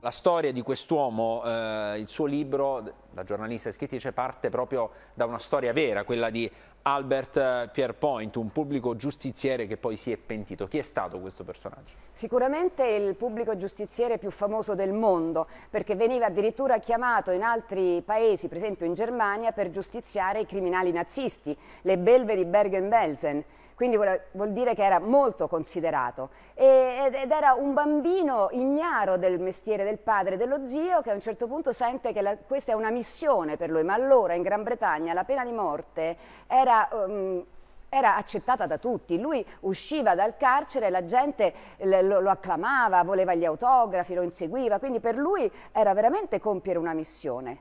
La storia di quest'uomo, eh, il suo libro da giornalista e scrittrice parte proprio da una storia vera, quella di Albert eh, Pierpoint, un pubblico giustiziere che poi si è pentito. Chi è stato questo personaggio? Sicuramente il pubblico giustiziere più famoso del mondo, perché veniva addirittura chiamato in altri paesi, per esempio in Germania, per giustiziare i criminali nazisti, le belve di Bergen-Belsen quindi vuol dire che era molto considerato ed, era un bambino ignaro del mestiere del padre e dello zio che a un certo punto sente che la, questa è una missione missione per lui, ma allora in Gran Bretagna la pena di morte era... Um, era accettata da tutti, lui usciva dal carcere, la gente lo, lo, acclamava, voleva gli autografi, lo inseguiva, quindi per lui era veramente compiere una missione.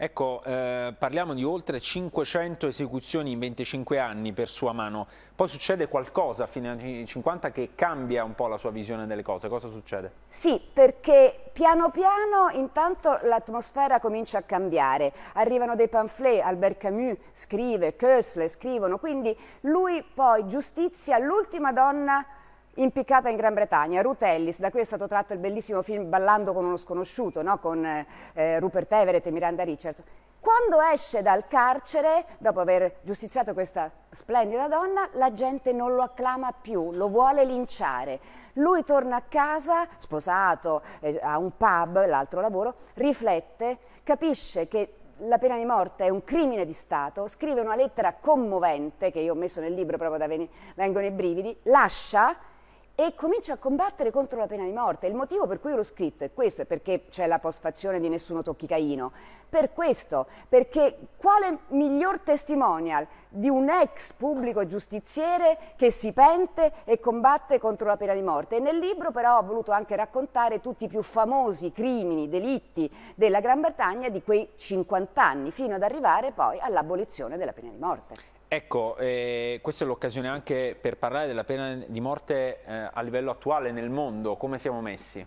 Ecco, eh, parliamo di oltre 500 esecuzioni in 25 anni per sua mano. Poi succede qualcosa a fine anni 50 che cambia un po' la sua visione delle cose. Cosa succede? Sì, perché piano piano intanto l'atmosfera comincia a cambiare. Arrivano dei pamphlet, Albert Camus scrive, Kösle scrivono, quindi lui poi giustizia l'ultima donna Impiccata in Gran Bretagna, Ruth Ellis, da cui è stato tratto il bellissimo film Ballando con uno sconosciuto, no? con eh, Rupert Everett e Miranda Richards. Quando esce dal carcere, dopo aver giustiziato questa splendida donna, la gente non lo acclama più, lo vuole linciare. Lui torna a casa, sposato, eh, a un pub, l'altro lavoro, riflette, capisce che la pena di morte è un crimine di Stato, scrive una lettera commovente, che io ho messo nel libro proprio da ven vengono i brividi, lascia e comincia a combattere contro la pena di morte. Il motivo per cui l'ho scritto è questo, è perché c'è la postfazione di Nessuno tocchi Caino. Per questo, perché quale miglior testimonial di un ex pubblico giustiziere che si pente e combatte contro la pena di morte. E nel libro però ho voluto anche raccontare tutti i più famosi crimini, delitti della Gran Bretagna di quei 50 anni, fino ad arrivare poi all'abolizione della pena di morte. Ecco, eh, questa è l'occasione anche per parlare della pena di morte eh, a livello attuale nel mondo, come siamo messi?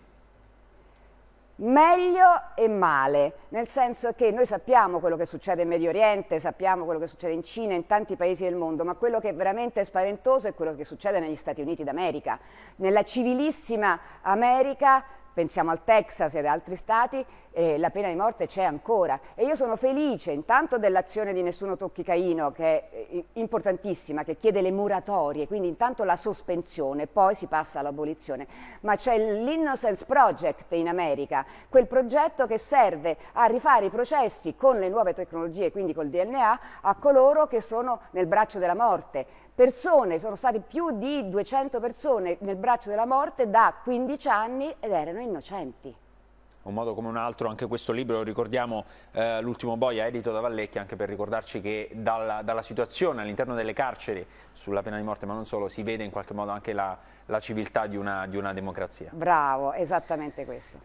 Meglio e male, nel senso che noi sappiamo quello che succede in Medio Oriente, sappiamo quello che succede in Cina, in tanti paesi del mondo, ma quello che è veramente spaventoso è quello che succede negli Stati Uniti d'America. Nella civilissima America pensiamo al Texas e ad altri stati, eh, la pena di morte c'è ancora. E io sono felice intanto dell'azione di Nessuno Tocchi Caino, che è eh, importantissima, che chiede le moratorie, quindi intanto la sospensione, poi si passa all'abolizione. Ma c'è l'Innocence Project in America, quel progetto che serve a rifare i processi con le nuove tecnologie, quindi col DNA, a coloro che sono nel braccio della morte. Persone, sono state più di 200 persone nel braccio della morte da 15 anni ed erano innocenti un modo come un altro, anche questo libro, ricordiamo eh, l'ultimo boia edito da Vallecchi, anche per ricordarci che dalla, dalla situazione all'interno delle carceri sulla pena di morte, ma non solo, si vede in qualche modo anche la, la civiltà di una, di una democrazia. Bravo, esattamente questo.